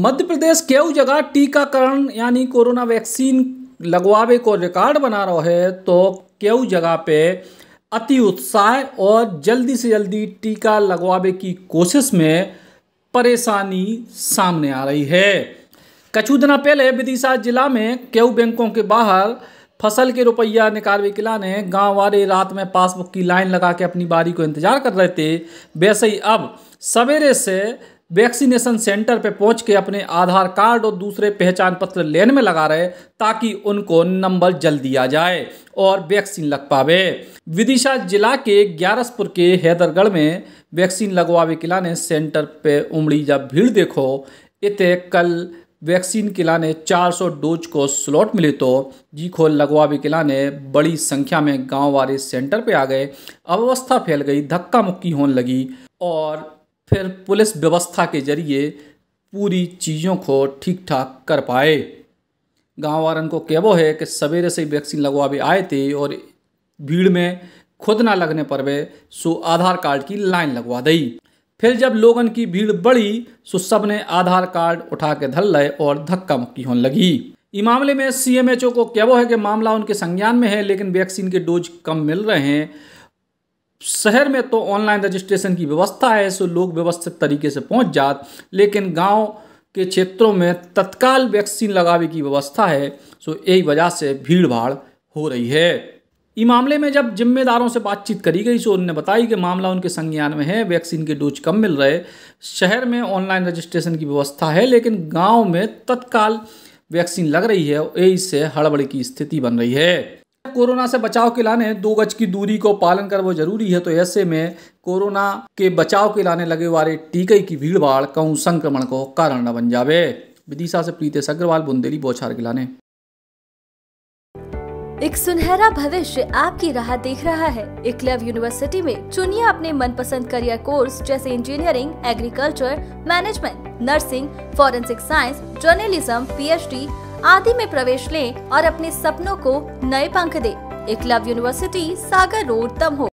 मध्य प्रदेश के जगह टीकाकरण यानी कोरोना वैक्सीन लगवावे को रिकॉर्ड बना रहा है तो केव जगह पे अति उत्साह और जल्दी से जल्दी टीका लगवावे की कोशिश में परेशानी सामने आ रही है कछु दिन पहले विदिशा जिला में केव बैंकों के बाहर फसल के रुपया निकालवे के लाने गाँव वाले रात में पासबुक की लाइन लगा के अपनी बारी को इंतजार कर रहे थे वैसे ही अब सवेरे से वैक्सीनेशन सेंटर पर पहुँच के अपने आधार कार्ड और दूसरे पहचान पत्र लेन में लगा रहे ताकि उनको नंबर जल्द दिया जाए और वैक्सीन लग पावे विदिशा जिला के ग्यारसपुर के हैदरगढ़ में वैक्सीन लगवावे के लाने सेंटर पे उमड़ी जब भीड़ देखो इतने कल वैक्सीन के लाने 400 डोज को स्लॉट मिले तो जी खो लगवावे के लाने बड़ी संख्या में गाँव वाले सेंटर पे आ गए अव्यवस्था फैल गई धक्का मुक्की होने लगी और फिर पुलिस व्यवस्था के जरिए पूरी चीज़ों को ठीक ठाक कर पाए गाँव वालों को कहबो है कि सवेरे से वैक्सीन लगवा भी आए थे और भीड़ में खुद ना लगने पर वे सो आधार कार्ड की लाइन लगवा दई फिर जब लोगन की भीड़ बढ़ी सो सब ने आधार कार्ड उठा के धल लाए और धक्का मुक्की होने लगी इस मामले में सीएमएचओ को कहबो है कि मामला उनके संज्ञान में है लेकिन वैक्सीन के डोज कम मिल रहे हैं शहर में तो ऑनलाइन रजिस्ट्रेशन की व्यवस्था है सो लोग व्यवस्थित तरीके से पहुंच जात लेकिन गांव के क्षेत्रों में तत्काल वैक्सीन लगावे की व्यवस्था है सो यही वजह से भीड़ भाड़ हो रही है इस मामले में जब जिम्मेदारों से बातचीत करी गई सो उन्होंने बताई कि मामला उनके संज्ञान में है वैक्सीन के डोज कम मिल रहे शहर में ऑनलाइन रजिस्ट्रेशन की व्यवस्था है लेकिन गाँव में तत्काल वैक्सीन लग रही है और यही से हड़बड़ी की स्थिति बन रही है कोरोना से बचाव के लाने दो गज की दूरी को पालन वो जरूरी है तो ऐसे में कोरोना के बचाव के लाने लगे वाले टीके की भीड़ भाड़ कहूँ संक्रमण को कारण न बन जावे विदिशा से प्रीतेश अग्रवाल बुंदेली बोछार के लाने एक सुनहरा भविष्य आपकी राह देख रहा है इकलव यूनिवर्सिटी में चुनिए अपने मनपसंद करियर कोर्स जैसे engineering agriculture management nursing forensic science journalism PhD आदि में प्रवेश लें और अपने सपनों को नए पंख दें एकलव यूनिवर्सिटी सागर रोड हो